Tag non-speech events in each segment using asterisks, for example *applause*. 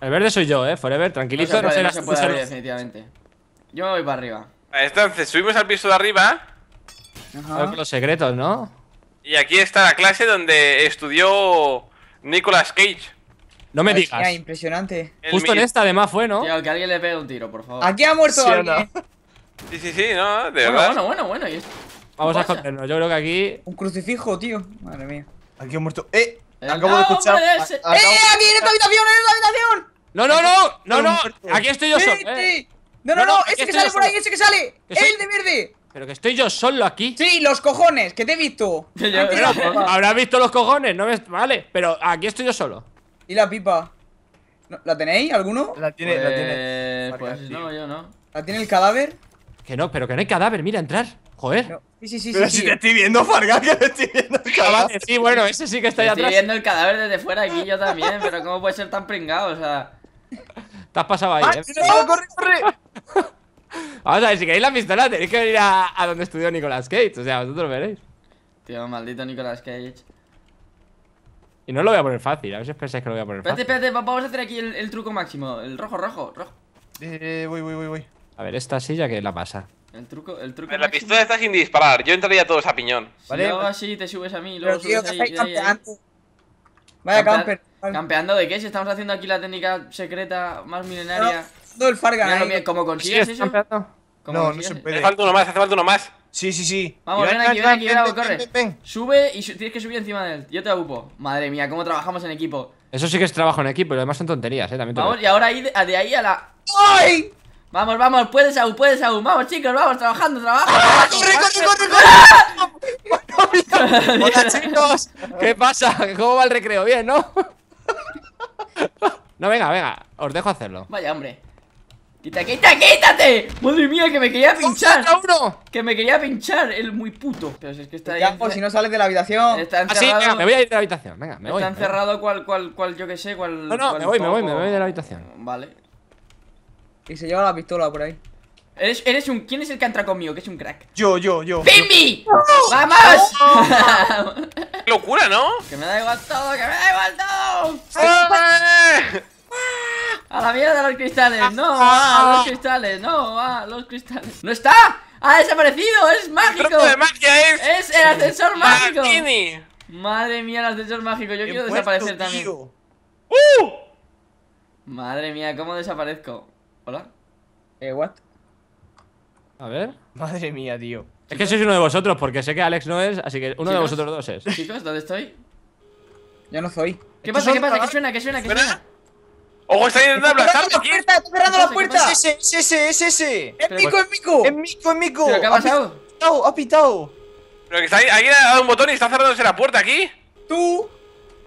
El verde soy yo, eh, Forever, tranquilito. No se puede, definitivamente. Yo me voy para arriba. Entonces, subimos al piso de arriba. Ajá. Los secretos, ¿no? Y aquí está la clase donde estudió Nicolas Cage. No me digas. impresionante. Justo en esta además fue, ¿no? que alguien le pegue un tiro, por favor. Aquí ha muerto alguien. sí, sí, sí, no, de verdad. Bueno, bueno, bueno. ¿Y Vamos a escondernos. Yo creo que aquí. Un crucifijo, tío. Madre mía. Aquí ha muerto. ¡Eh! El... Acabo de escuchar. ¡Eh! ¡Aquí en esta habitación! ¡En esta habitación! No, no, no, no, no, aquí estoy yo solo. Eh. No, no, no, Es ese que sale por ahí, ese que sale. El de verde. Pero que estoy yo solo aquí. Sí, los cojones, que te he visto. *laughs* Habrás visto los cojones, no me... Vale, pero aquí estoy yo solo. ¿Y la pipa? ¿La tenéis? ¿Alguno? La tiene, la tiene. Pues, pues no, yo no. ¿La tiene el cadáver? Que no, pero que no hay cadáver, mira, entrar. Joder. Sí, sí, sí. Pero sí, si te estoy viendo, Farga, que estoy viendo el ah, cadáver. Sí, bueno, ese sí que está ahí atrás. Estoy viendo el cadáver desde fuera aquí, yo también, pero ¿cómo puede ser tan pringado? O sea. Te has pasado ahí, ¿eh? corre, corre! *laughs* Vamos a ver, si queréis la pistola tenéis que venir a, a donde estudió Nicolas Cage O sea, vosotros veréis Tío, maldito Nicolas Cage Y no lo voy a poner fácil, a veces pensáis que lo voy a poner fácil Espérate, vamos a hacer aquí el, truco máximo El rojo, rojo, rojo eh, eh, eh, voy, voy, voy, voy A ver, esta silla que la pasa el truco, el truco. Pero la pistola está sin disparar, yo entraría todos a piñón. vale, luego así te subes a mí, luego Pero Vaya camper. Campeando de qué? Si estamos haciendo aquí la técnica secreta más milenaria. No, el Fargan. ¿Cómo consigues eso? no, no se puede. Hace falta uno más, hace falta uno más. Sí, sí, sí. Vamos, ven aquí, ven aquí, ven, corre. Sube y tienes que subir encima de él. Yo te ocupo. Madre mía, cómo trabajamos en equipo. Eso sí que es trabajo en equipo, pero además son tonterías, eh. También Vamos, y ahora de ahí a la. ¡Ay! Vamos, vamos, puedes aún, puedes aún. Vamos, chicos, vamos, trabajando, trabajando. ¡Ah! ¡Corre, corre, corre, corre! *laughs* Hola, chicos. ¿Qué pasa? ¿Cómo va el recreo? Bien, ¿no? No, venga, venga, os dejo hacerlo. Vaya, hombre. ¡Quita, quita, quítate! ¡Madre mía, que me quería pinchar! uno! ¡Que me quería pinchar! El muy puto. Pero si es que está ahí. Ya, si no sales de la habitación. Está ah, encerrado. me voy a ir de la habitación. Venga, me está voy. Está encerrado cual, cual, cual, yo que sé, cual. No, no, me voy, me voy, me voy de la habitación. Vale. Y se lleva la pistola por ahí. Eres, eres un. ¿Quién es el que entra conmigo? Que es un crack. Yo, yo, yo. ¡Bimbi! ¡Oh! ¡Vamos! ¡Oh! *laughs* ¡Locura, ¿no? Que me da igual todo, que me da igual todo. ¡A la mierda los cristales! ¡No! Ah, ¡A los ah. cristales! ¡No! ¡A los cristales! ¡No está! ¡Ha desaparecido! ¡Es mágico! es... el ascensor mágico! Madre mía, el ascensor mágico. Yo quiero desaparecer también. ¡Uh! Madre mía, ¿cómo desaparezco? ¿Hola? Eh, what? A ver. Madre mía, tío. Es que sois uno de vosotros, porque sé que Alex no es, así que uno de vosotros dos es. Chicos, ¿dónde estoy? Ya no soy. ¿Qué pasa? ¿Qué pasa? ¿Qué suena? ¿Qué suena? ¿Qué suena? ¡Ojo, está intentando en ¡Está cerrando la puerta! ¡Es ese! ¡Es ese! ¡Es ese! ¡Es Mico! ¡Es Mico! ¡Es Mico! ¡Es Mico! qué ha pasado? ¡Ha pitado! ¿Pero que está ahí? ha dado un botón y está cerrándose la puerta aquí? ¡Tú!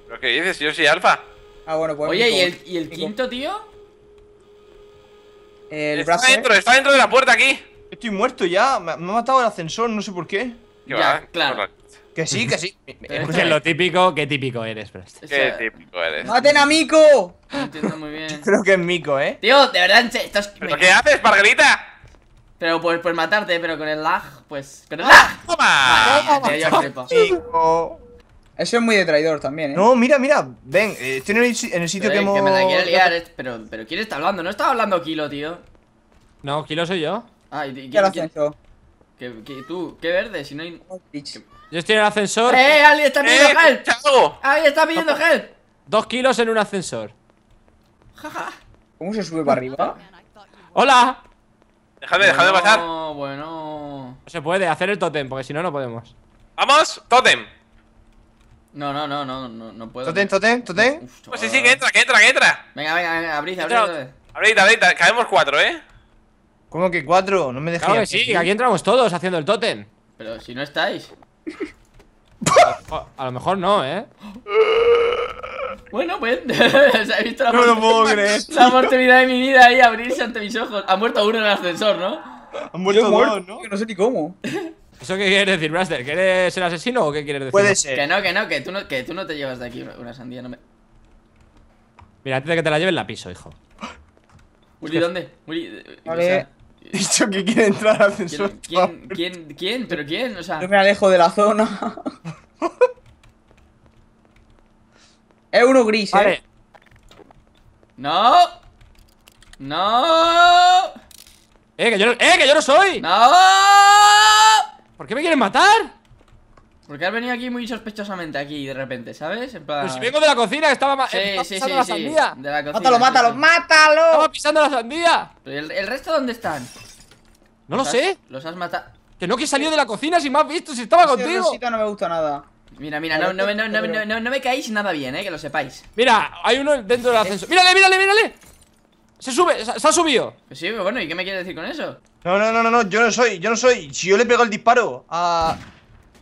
¿Pero qué dices? Yo soy alfa. Ah, bueno, pues Oye, ¿y el, quinto, tío? El está dentro, está dentro de la puerta aquí. Estoy muerto ya. Me, ha matado el ascensor, no sé por qué. ya, claro. Que sí, que sí. *laughs* Es lo típico, qué típico eres, pero Qué típico eres. ¡Maten a Mico! entiendo muy bien. *laughs* creo que es Mico, ¿eh? Tío, de verdad, estás ¿Pero qué haces, Margarita? Pero pues, pues matarte, pero con el lag, pues... ¡Con ¡Ah! ¡Toma! Eso es muy de traidor también, ¿eh? No, mira, mira, ven, eh, estoy en el, sitio que hemos... Que me la liar, pero, pero ¿quién está hablando? No estaba hablando Kilo, tío. No, Kilo soy yo. Ah, ¿y, ¿Qué lo haces tú? ¿Qué verde? Si no hay... Yo estoy en el ascensor. ¡Eh! ¡Alguien está pidiendo eh, ¡Alguien está pidiendo gel! Dos kilos en un ascensor. *laughs* ¿Cómo se sube para arriba? ¡Hola! Déjame, déjame pasar. No, bueno. No se puede hacer el totem, porque si no, no podemos. ¡Vamos! ¡Totem! No, no, no, no, no, no puedo. Totem, totem, totem. pues sí, sí, que entra, que entra, que entra. Venga, venga, venga abrid, abrid. Abrid, abrid, caemos cuatro, ¿eh? ¿Cómo que cuatro? No me dejáis. Claro sí, aquí entramos todos haciendo el totem. Pero si no estáis. A, lo mejor no, ¿eh? Bueno, pues. *laughs* visto la no lo puedo creer. *laughs* La oportunidad de mi vida ahí abrirse ante mis ojos. Ha muerto uno en el ascensor, ¿no? Ha muerto dos, ¿no? Que no sé ni cómo. ¿Eso qué quieres decir, Blaster? ¿Quieres ser asesino o qué quieres decir? Puede ser. Que no, que no, que tú no, que tú no te llevas de aquí una sandía, no me. Mira, antes de que te la lleven, la piso, hijo. Willy, ¿dónde? Willy, eh, vale. *laughs* dicho que quiere entrar al ascensor. ¿Quién, ¿Quién? ¿Quién? ¿Pero quién? O sea... Yo me alejo de la zona. *laughs* es uno gris, eh. ¡No! ¡No! ¡Eh, que yo no, eh, que yo no soy! ¡No! ¿Por qué me quieren matar? Porque has venido aquí muy sospechosamente aquí de repente, ¿sabes? Pues si vengo de la cocina, estaba pisando la sandía. mátalo, mátalo, mátalo. Estaba pisando la sandía. el, resto dónde están? No lo sé. Los has matado. Que no que salió de la cocina si me has visto, si estaba contigo. no me gusta nada. Mira, mira, no, me caéis nada bien, eh, que lo sepáis. Mira, hay uno dentro del eh. ascensor. ¡Mírale, mírale, mírale! Se sube, se, ha subido. Pues sí, bueno, ¿y qué me quieres decir con eso? No, no, no, no, yo no soy, yo no soy. Si yo le pego el disparo a.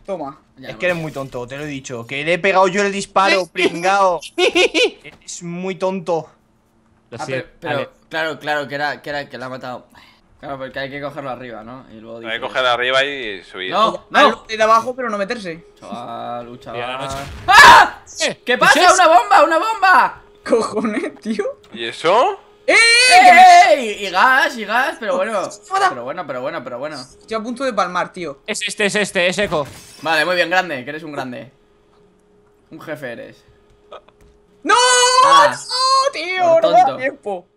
Toma. es que eres muy tonto, te lo he dicho. Que le he pegado yo el disparo, *laughs* pringao. *laughs* es muy tonto. Ah, pero, claro, claro, que era, que era que la ha matado. Claro, porque hay que cogerlo arriba, ¿no? Y luego Me Hay que cogerlo arriba y subir. No, no, ir abajo, pero no meterse. Chaval, lucha. ¡Ah! Eh, ¿Qué pasa? ¡Una bomba, una bomba! Cojones, tío. ¿Y eso? ¡Eh! ¡Eh, eh, eh! Y gas, y gas, pero bueno. Pero bueno, pero bueno, pero bueno. Estoy a punto de palmar, tío. Es este, es este, es Eco. Vale, muy bien, grande, que eres un grande. Un jefe eres. ¡No! Ah. ¡No, tío! No da tiempo.